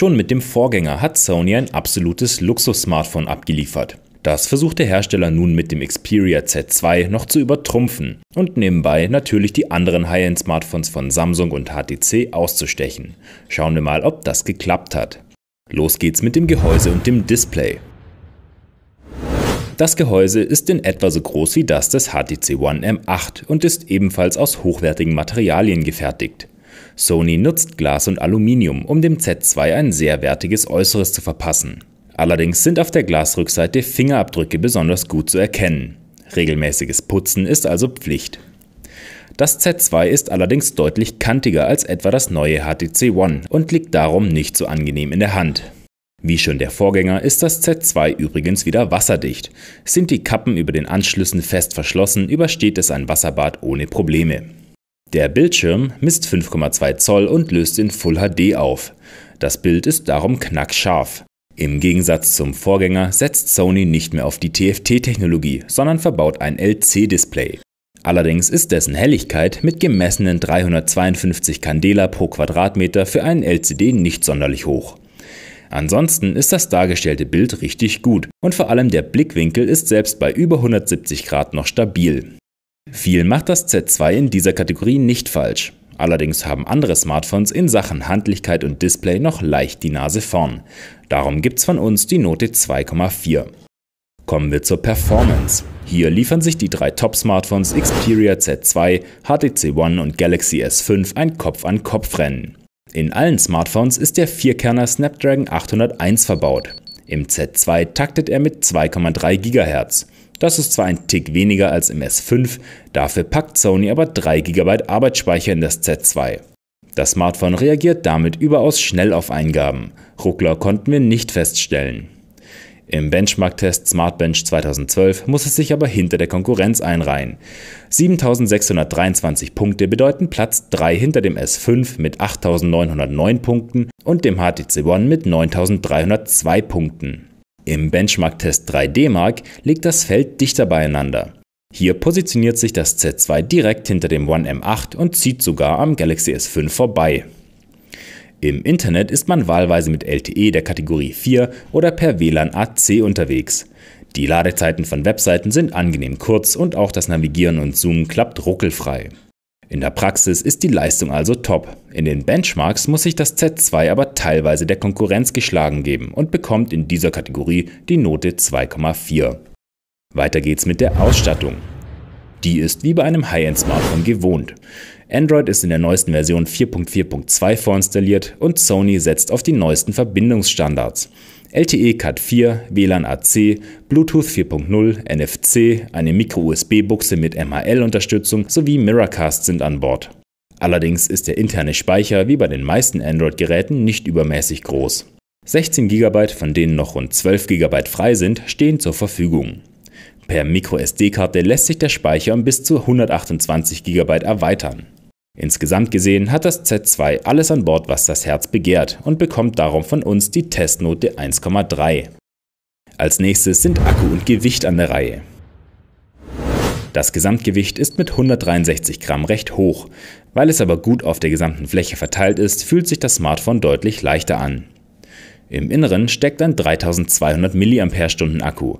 Schon mit dem Vorgänger hat Sony ein absolutes Luxus-Smartphone abgeliefert. Das versucht der Hersteller nun mit dem Xperia Z2 noch zu übertrumpfen und nebenbei natürlich die anderen High-End-Smartphones von Samsung und HTC auszustechen. Schauen wir mal, ob das geklappt hat. Los geht's mit dem Gehäuse und dem Display. Das Gehäuse ist in etwa so groß wie das des HTC One M8 und ist ebenfalls aus hochwertigen Materialien gefertigt. Sony nutzt Glas und Aluminium, um dem Z2 ein sehr wertiges Äußeres zu verpassen. Allerdings sind auf der Glasrückseite Fingerabdrücke besonders gut zu erkennen. Regelmäßiges Putzen ist also Pflicht. Das Z2 ist allerdings deutlich kantiger als etwa das neue HTC One und liegt darum nicht so angenehm in der Hand. Wie schon der Vorgänger ist das Z2 übrigens wieder wasserdicht. Sind die Kappen über den Anschlüssen fest verschlossen, übersteht es ein Wasserbad ohne Probleme. Der Bildschirm misst 5,2 Zoll und löst in Full HD auf. Das Bild ist darum knackscharf. Im Gegensatz zum Vorgänger setzt Sony nicht mehr auf die TFT-Technologie, sondern verbaut ein LC-Display. Allerdings ist dessen Helligkeit mit gemessenen 352 Candela pro Quadratmeter für einen LCD nicht sonderlich hoch. Ansonsten ist das dargestellte Bild richtig gut und vor allem der Blickwinkel ist selbst bei über 170 Grad noch stabil. Viel macht das Z2 in dieser Kategorie nicht falsch. Allerdings haben andere Smartphones in Sachen Handlichkeit und Display noch leicht die Nase vorn. Darum gibt's von uns die Note 2,4. Kommen wir zur Performance. Hier liefern sich die drei Top-Smartphones Xperia Z2, HTC One und Galaxy S5 ein Kopf-an-Kopf-Rennen. In allen Smartphones ist der Vierkerner Snapdragon 801 verbaut. Im Z2 taktet er mit 2,3 GHz. Das ist zwar ein Tick weniger als im S5, dafür packt Sony aber 3 GB Arbeitsspeicher in das Z2. Das Smartphone reagiert damit überaus schnell auf Eingaben. Ruckler konnten wir nicht feststellen. Im Benchmark-Test SmartBench 2012 muss es sich aber hinter der Konkurrenz einreihen. 7623 Punkte bedeuten Platz 3 hinter dem S5 mit 8909 Punkten und dem HTC One mit 9302 Punkten. Im Benchmark-Test 3D Mark liegt das Feld dichter beieinander. Hier positioniert sich das Z2 direkt hinter dem One M8 und zieht sogar am Galaxy S5 vorbei. Im Internet ist man wahlweise mit LTE der Kategorie 4 oder per WLAN AC unterwegs. Die Ladezeiten von Webseiten sind angenehm kurz und auch das Navigieren und Zoomen klappt ruckelfrei. In der Praxis ist die Leistung also top. In den Benchmarks muss sich das Z2 aber teilweise der Konkurrenz geschlagen geben und bekommt in dieser Kategorie die Note 2,4. Weiter geht's mit der Ausstattung. Die ist wie bei einem High-End-Smartphone gewohnt. Android ist in der neuesten Version 4.4.2 vorinstalliert und Sony setzt auf die neuesten Verbindungsstandards. LTE Cat 4, WLAN AC, Bluetooth 4.0, NFC, eine Micro-USB-Buchse mit MHL-Unterstützung sowie Miracast sind an Bord. Allerdings ist der interne Speicher wie bei den meisten Android-Geräten nicht übermäßig groß. 16 GB, von denen noch rund 12 GB frei sind, stehen zur Verfügung. Per MicroSD-Karte lässt sich der Speicher um bis zu 128 GB erweitern. Insgesamt gesehen hat das Z2 alles an Bord, was das Herz begehrt und bekommt darum von uns die Testnote 1,3. Als nächstes sind Akku und Gewicht an der Reihe. Das Gesamtgewicht ist mit 163 Gramm recht hoch. Weil es aber gut auf der gesamten Fläche verteilt ist, fühlt sich das Smartphone deutlich leichter an. Im Inneren steckt ein 3200 mAh Akku.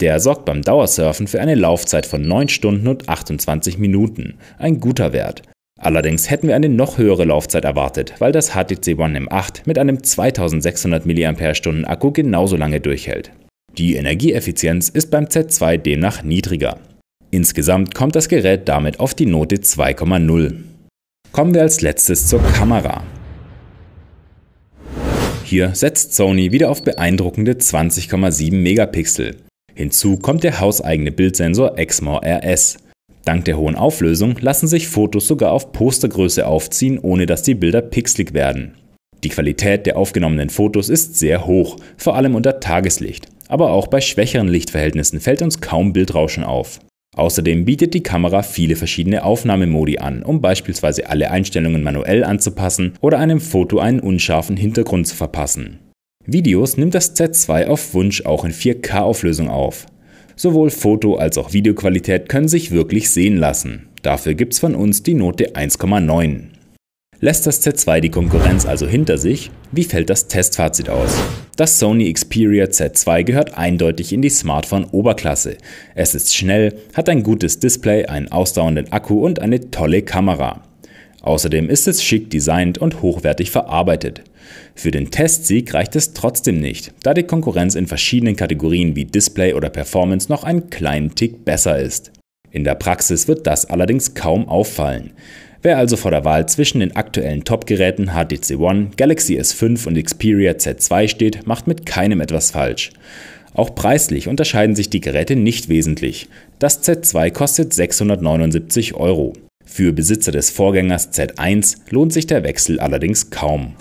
Der sorgt beim Dauersurfen für eine Laufzeit von 9 Stunden und 28 Minuten. Ein guter Wert. Allerdings hätten wir eine noch höhere Laufzeit erwartet, weil das HTC One M8 mit einem 2600 mAh Akku genauso lange durchhält. Die Energieeffizienz ist beim Z2 demnach niedriger. Insgesamt kommt das Gerät damit auf die Note 2,0. Kommen wir als letztes zur Kamera. Hier setzt Sony wieder auf beeindruckende 20,7 Megapixel. Hinzu kommt der hauseigene Bildsensor Exmor RS. Dank der hohen Auflösung lassen sich Fotos sogar auf Postergröße aufziehen, ohne dass die Bilder pixelig werden. Die Qualität der aufgenommenen Fotos ist sehr hoch, vor allem unter Tageslicht. Aber auch bei schwächeren Lichtverhältnissen fällt uns kaum Bildrauschen auf. Außerdem bietet die Kamera viele verschiedene Aufnahmemodi an, um beispielsweise alle Einstellungen manuell anzupassen oder einem Foto einen unscharfen Hintergrund zu verpassen. Videos nimmt das Z2 auf Wunsch auch in 4K-Auflösung auf. Sowohl Foto- als auch Videoqualität können sich wirklich sehen lassen. Dafür gibt's von uns die Note 1,9. Lässt das Z2 die Konkurrenz also hinter sich? Wie fällt das Testfazit aus? Das Sony Xperia Z2 gehört eindeutig in die Smartphone-Oberklasse. Es ist schnell, hat ein gutes Display, einen ausdauernden Akku und eine tolle Kamera. Außerdem ist es schick designt und hochwertig verarbeitet. Für den Testsieg reicht es trotzdem nicht, da die Konkurrenz in verschiedenen Kategorien wie Display oder Performance noch einen kleinen Tick besser ist. In der Praxis wird das allerdings kaum auffallen. Wer also vor der Wahl zwischen den aktuellen Top-Geräten HTC One, Galaxy S5 und Xperia Z2 steht, macht mit keinem etwas falsch. Auch preislich unterscheiden sich die Geräte nicht wesentlich. Das Z2 kostet 679 Euro. Für Besitzer des Vorgängers Z1 lohnt sich der Wechsel allerdings kaum.